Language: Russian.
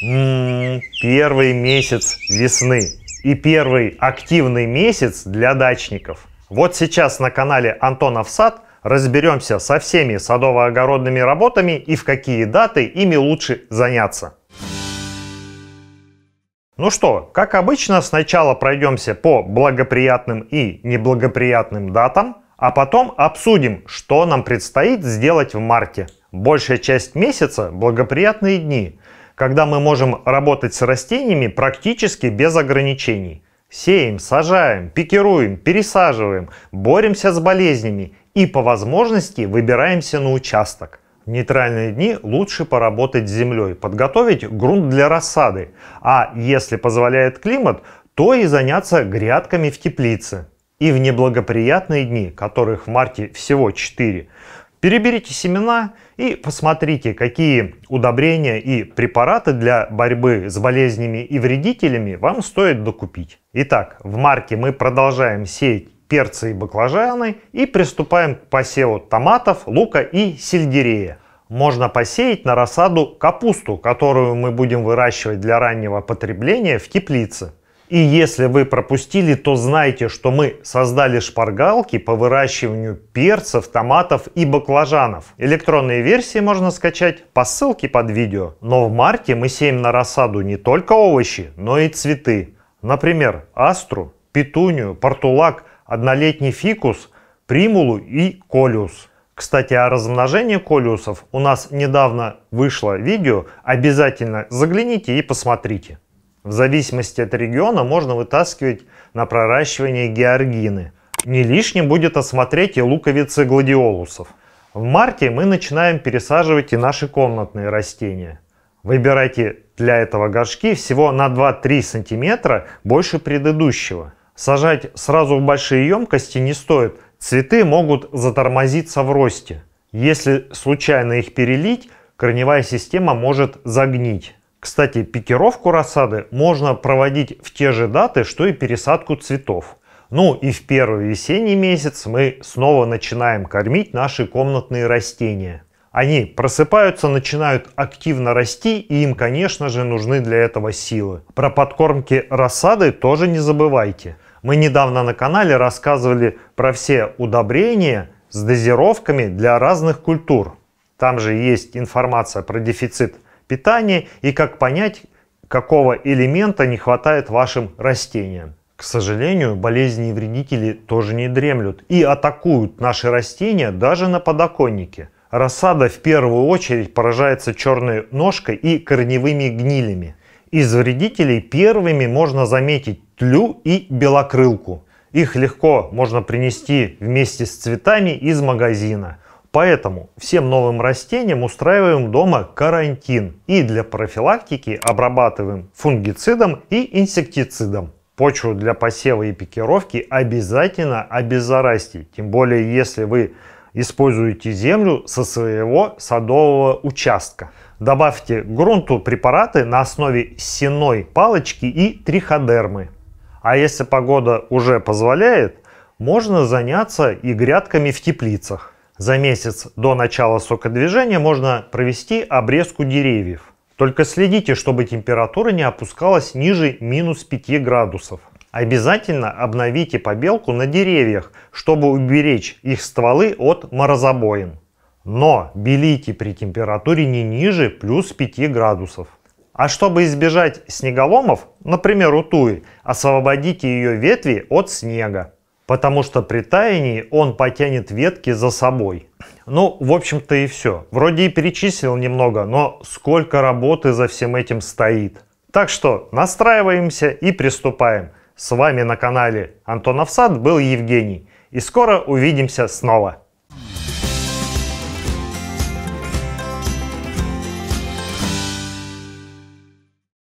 Первый месяц весны и первый активный месяц для дачников. Вот сейчас на канале Антонов сад разберемся со всеми садово-огородными работами и в какие даты ими лучше заняться. Ну что, как обычно, сначала пройдемся по благоприятным и неблагоприятным датам, а потом обсудим, что нам предстоит сделать в марте. Большая часть месяца – благоприятные дни – когда мы можем работать с растениями практически без ограничений. Сеем, сажаем, пикируем, пересаживаем, боремся с болезнями и по возможности выбираемся на участок. В нейтральные дни лучше поработать с землей, подготовить грунт для рассады, а если позволяет климат, то и заняться грядками в теплице. И в неблагоприятные дни, которых в марте всего 4, Переберите семена и посмотрите, какие удобрения и препараты для борьбы с болезнями и вредителями вам стоит докупить. Итак, в марте мы продолжаем сеять перцы и баклажаны и приступаем к посеву томатов, лука и сельдерея. Можно посеять на рассаду капусту, которую мы будем выращивать для раннего потребления в теплице. И если вы пропустили, то знайте, что мы создали шпаргалки по выращиванию перцев, томатов и баклажанов. Электронные версии можно скачать по ссылке под видео. Но в марте мы сеем на рассаду не только овощи, но и цветы. Например, астру, петунию, портулак, однолетний фикус, примулу и колюс. Кстати, о размножении колюсов у нас недавно вышло видео, обязательно загляните и посмотрите. В зависимости от региона можно вытаскивать на проращивание георгины. Не лишним будет осмотреть и луковицы гладиолусов. В марте мы начинаем пересаживать и наши комнатные растения. Выбирайте для этого горшки всего на 2-3 сантиметра больше предыдущего. Сажать сразу в большие емкости не стоит, цветы могут затормозиться в росте. Если случайно их перелить, корневая система может загнить. Кстати, пикировку рассады можно проводить в те же даты, что и пересадку цветов. Ну и в первый весенний месяц мы снова начинаем кормить наши комнатные растения. Они просыпаются, начинают активно расти, и им, конечно же, нужны для этого силы. Про подкормки рассады тоже не забывайте. Мы недавно на канале рассказывали про все удобрения с дозировками для разных культур. Там же есть информация про дефицит питания и как понять, какого элемента не хватает вашим растениям. К сожалению, болезни и вредители тоже не дремлют и атакуют наши растения даже на подоконнике. Рассада в первую очередь поражается черной ножкой и корневыми гнилями. Из вредителей первыми можно заметить тлю и белокрылку. Их легко можно принести вместе с цветами из магазина. Поэтому всем новым растениям устраиваем дома карантин и для профилактики обрабатываем фунгицидом и инсектицидом. Почву для посева и пикировки обязательно обеззарасьте, тем более если вы используете землю со своего садового участка. Добавьте к грунту препараты на основе сеной палочки и триходермы. А если погода уже позволяет, можно заняться и грядками в теплицах за месяц до начала сокодвижения можно провести обрезку деревьев. Только следите, чтобы температура не опускалась ниже минус 5 градусов. Обязательно обновите побелку на деревьях, чтобы уберечь их стволы от морозобоин. Но белите при температуре не ниже плюс 5 градусов. А чтобы избежать снеголомов, например, у туи, освободите ее ветви от снега потому что при таянии он потянет ветки за собой. Ну, в общем-то и все. Вроде и перечислил немного, но сколько работы за всем этим стоит. Так что настраиваемся и приступаем. С вами на канале Антон Сад был Евгений. И скоро увидимся снова.